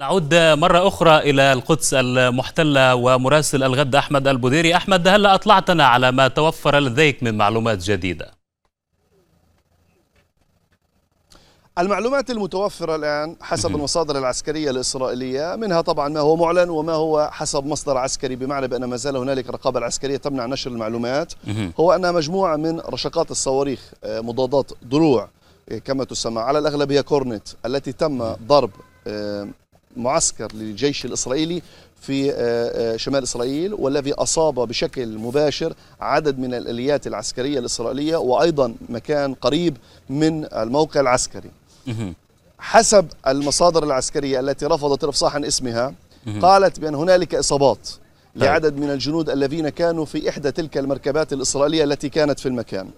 نعود مرة أخرى إلى القدس المحتلة ومراسل الغد أحمد البوديري أحمد هلا أطلعتنا على ما توفر لديك من معلومات جديدة المعلومات المتوفرة الآن حسب المصادر العسكرية الإسرائيلية منها طبعا ما هو معلن وما هو حسب مصدر عسكري بمعنى بأن ما زال هنالك رقابة عسكرية تمنع نشر المعلومات هو أن مجموعة من رشقات الصواريخ آه، مضادات دروع آه، كما تسمى على الأغلب هي كورنت التي تم ضرب آه، معسكر للجيش الإسرائيلي في آه، آه، شمال إسرائيل والذي أصاب بشكل مباشر عدد من الآليات العسكرية الإسرائيلية وأيضا مكان قريب من الموقع العسكري حسب المصادر العسكرية التي رفضت عن اسمها قالت بأن هنالك إصابات طيب. لعدد من الجنود الذين كانوا في إحدى تلك المركبات الإسرائيلية التي كانت في المكان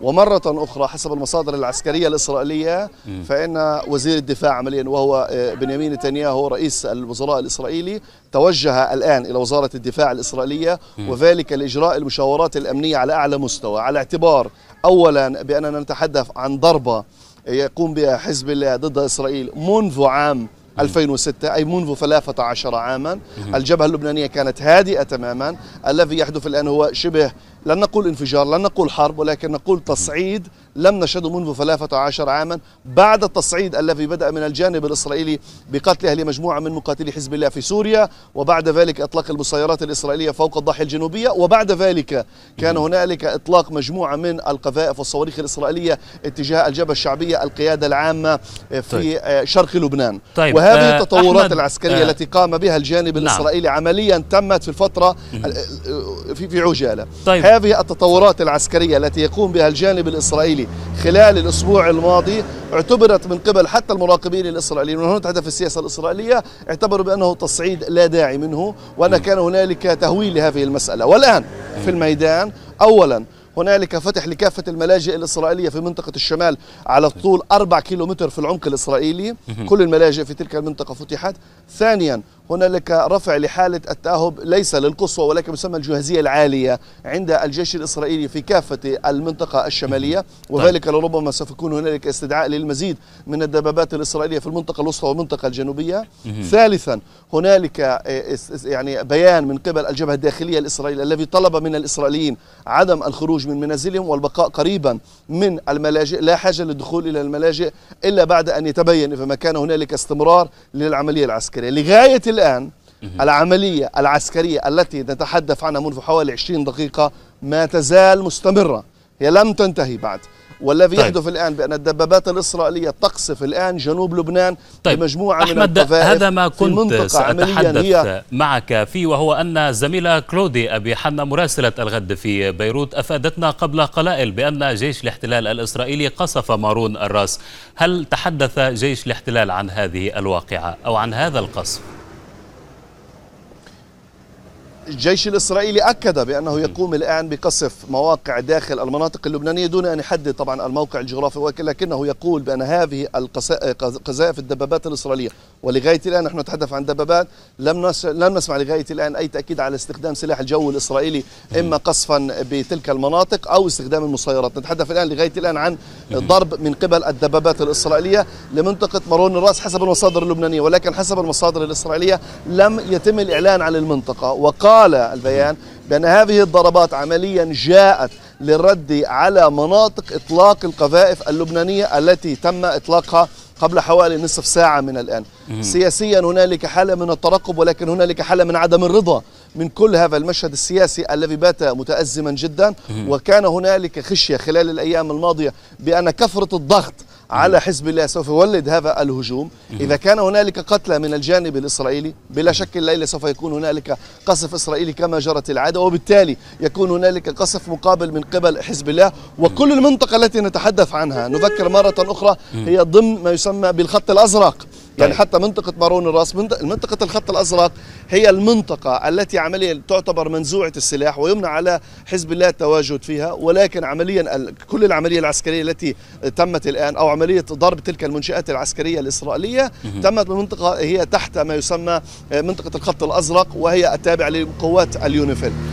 ومرة أخرى حسب المصادر العسكرية الإسرائيلية فإن وزير الدفاع عمليا وهو آه، بنيامين نتنياهو رئيس الوزراء الإسرائيلي توجه الآن إلى وزارة الدفاع الإسرائيلية وذلك لإجراء المشاورات الأمنية على أعلى مستوى على اعتبار أولا بأننا نتحدث عن ضربة يقوم بها حزب الله ضد إسرائيل منذ عام 2006 أي منذ 13 عاما الجبهة اللبنانية كانت هادئة تماما الذي يحدث الآن هو شبه لن نقول انفجار لن نقول حرب ولكن نقول تصعيد لم نشهده منذ 13 عاما بعد التصعيد الذي بدأ من الجانب الإسرائيلي بقتل أهل مجموعة من مقاتلي حزب الله في سوريا وبعد ذلك إطلاق المسيرات الإسرائيلية فوق الضاحية الجنوبية وبعد ذلك كان هنالك إطلاق مجموعة من القذائف والصواريخ الإسرائيلية اتجاه الجبهة الشعبية القيادة العامة في طيب. شرق لبنان طيب. وهذه آه، التطورات أحمد العسكرية أه التي قام بها الجانب نعم. الإسرائيلي عمليا تمت في الفترة في عجالة طيب. هذه التطورات العسكرية التي يقوم بها الجانب الإسرائيلي خلال الأسبوع الماضي اعتبرت من قبل حتى المراقبين الإسرائيليين وهنا هنا تحدث السياسة الإسرائيلية اعتبروا بأنه تصعيد لا داعي منه وأن كان هنالك تهويل لهذه المسألة والآن في الميدان أولا هنالك فتح لكافة الملاجئ الإسرائيلية في منطقة الشمال على طول 4 كيلومتر في العمق الإسرائيلي كل الملاجئ في تلك المنطقة فتحت ثانيا هنالك رفع لحالة التأهب ليس للقصوى ولكن يسمى الجاهزية العالية عند الجيش الإسرائيلي في كافة المنطقة الشمالية طيب. وذلك لربما سوف يكون هنالك استدعاء للمزيد من الدبابات الإسرائيلية في المنطقة الوسطى والمنطقة الجنوبية ثالثا هنالك آه، يعني بيان من قبل الجبهة الداخلية الإسرائيلية الذي طلب من الإسرائيليين عدم الخروج الخروج من منازلهم والبقاء قريبا من الملاجئ لا حاجة للدخول إلى الملاجئ إلا بعد أن يتبين إذا ما كان هنالك استمرار للعملية العسكرية لغاية الآن العملية العسكرية التي نتحدث عنها منذ حوالي 20 دقيقة ما تزال مستمرة هي لم تنتهي بعد والذي طيب. يحدث الآن بأن الدبابات الإسرائيلية تقصف الآن جنوب لبنان طيب. بمجموعة أحمد من القذائف هذا ما كنت سأتحدث هي معك فيه وهو أن زميلة كلودي أبي حنا مراسلة الغد في بيروت أفادتنا قبل قلائل بأن جيش الاحتلال الإسرائيلي قصف مارون الراس هل تحدث جيش الاحتلال عن هذه الواقعة أو عن هذا القصف؟ الجيش الإسرائيلي أكد بأنه يقوم الآن بقصف مواقع داخل المناطق اللبنانية دون أن يحدد طبعا الموقع الجغرافي ولكنه يقول بأن هذه قذائف الدبابات الإسرائيلية ولغاية الآن نحن نتحدث عن دبابات لم لم نسمع لغاية الآن أي تأكيد على استخدام سلاح الجو الإسرائيلي إما قصفا بتلك المناطق أو استخدام المسيرات نتحدث الآن لغاية الآن عن ضرب من قبل الدبابات الإسرائيلية لمنطقة مارون الراس حسب المصادر اللبنانية ولكن حسب المصادر الإسرائيلية لم يتم الإعلان عن المنطقة وقال قال البيان بأن هذه الضربات عمليا جاءت للرد على مناطق إطلاق القذائف اللبنانية التي تم إطلاقها قبل حوالي نصف ساعة من الآن سياسيا هنالك حالة من الترقب ولكن هنالك حالة من عدم الرضا من كل هذا المشهد السياسي الذي بات متأزما جدا وكان هنالك خشية خلال الأيام الماضية بأن كثرة الضغط على حزب الله سوف يولد هذا الهجوم إذا كان هنالك قتلى من الجانب الإسرائيلي بلا شك الليلة سوف يكون هنالك قصف إسرائيلي كما جرت العادة وبالتالي يكون هنالك قصف مقابل من قبل حزب الله وكل المنطقة التي نتحدث عنها نذكر مرة أخرى هي ضمن ما يسمى بالخط الأزرق طيب. يعني نعم. حتى منطقة مارون الراس منطقة الخط الأزرق هي المنطقة التي عمليا تعتبر منزوعة السلاح ويمنع على حزب الله التواجد فيها ولكن عمليا كل العملية العسكرية التي تمت الآن أو عملية ضرب تلك المنشآت العسكرية الإسرائيلية تمت بمنطقة هي تحت ما يسمى منطقة الخط الأزرق وهي التابعة لقوات اليونيفيل